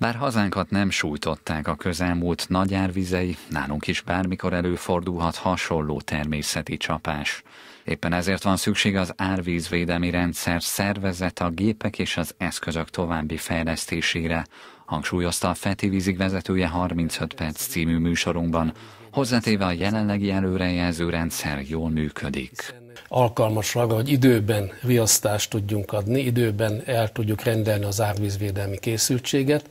Bár hazánkat nem sújtották a közelmúlt nagy árvizei, nálunk is bármikor előfordulhat hasonló természeti csapás. Éppen ezért van szükség az árvízvédelmi rendszer szervezet a gépek és az eszközök további fejlesztésére, hangsúlyozta a Feti vízig vezetője 35 perc című műsorunkban, hozzátéve a jelenlegi előrejelző rendszer jól működik alkalmasra, hogy időben riasztást tudjunk adni, időben el tudjuk rendelni az árvízvédelmi készültséget,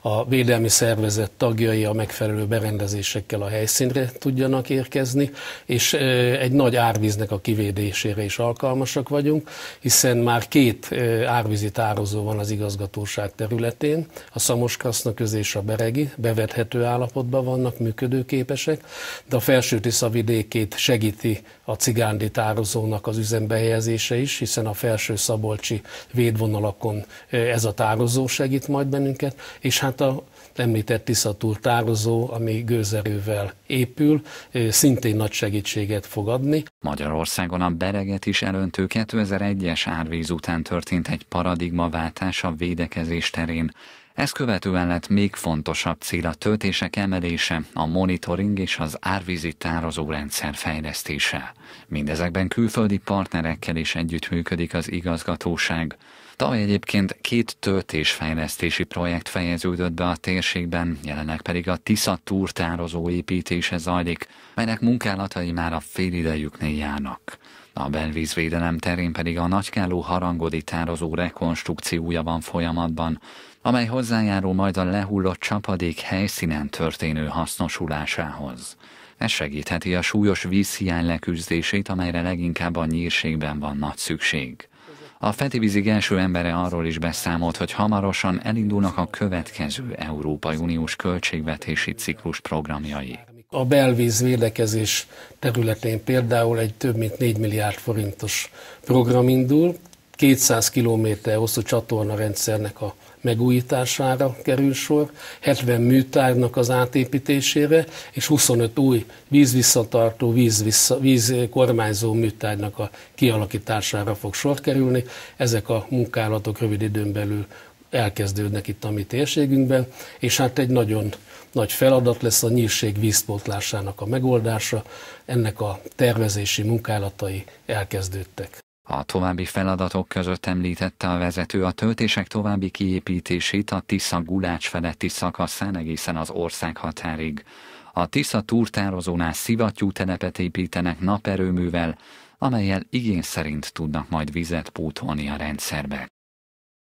a védelmi szervezet tagjai a megfelelő berendezésekkel a helyszínre tudjanak érkezni, és egy nagy árvíznek a kivédésére is alkalmasak vagyunk, hiszen már két árvízi tározó van az igazgatóság területén, a Szamoskasznaközés és a Beregi, bevethető állapotban vannak, működőképesek, de a felső Tiszavidékét segíti a cigándi tározó tározónak az üzembe helyezése is, hiszen a felső szabolcsi védvonalakon ez a tározó segít majd bennünket, és hát a említett Tiszatúr tározó, ami gőzerővel épül, szintén nagy segítséget fog adni. Magyarországon a Bereget is elöntő 2001-es árvíz után történt egy paradigmaváltás a védekezés terén. Ezt követően lett még fontosabb cél a töltések emelése, a monitoring és az árvízi tározó rendszer fejlesztése. Mindezekben külföldi partnerekkel is együttműködik az igazgatóság. Tavaly egyébként két töltésfejlesztési projekt fejeződött be a térségben, jelenleg pedig a Tisza túrtározó építése zajlik, melynek munkálatai már a félidejüknél járnak. A belvízvédelem terén pedig a nagykáló harangodi tározó rekonstrukciója van folyamatban, amely hozzájárul majd a lehullott csapadék helyszínen történő hasznosulásához. Ez segítheti a súlyos vízhiány leküzdését, amelyre leginkább a nyírségben van nagy szükség. A Fetivízig első embere arról is beszámolt, hogy hamarosan elindulnak a következő Európai Uniós költségvetési ciklus programjai. A belvíz védekezés területén például egy több mint 4 milliárd forintos program indul, 200 km hosszú rendszernek a megújítására kerül sor, 70 műtárnak az átépítésére, és 25 új vízvisszatartó, vízkormányzó víz műtárnak a kialakítására fog sor kerülni. Ezek a munkálatok rövid időn belül elkezdődnek itt a mi térségünkben, és hát egy nagyon nagy feladat lesz a nyírség vízpótlásának a megoldása. Ennek a tervezési munkálatai elkezdődtek. A további feladatok között említette a vezető a töltések további kiépítését a Tisza-Gulács feletti szakaszán egészen az ország határig. A Tisza túrtározónál szivattyú telepet építenek naperőművel, amelyel igény szerint tudnak majd vizet pótolni a rendszerbe.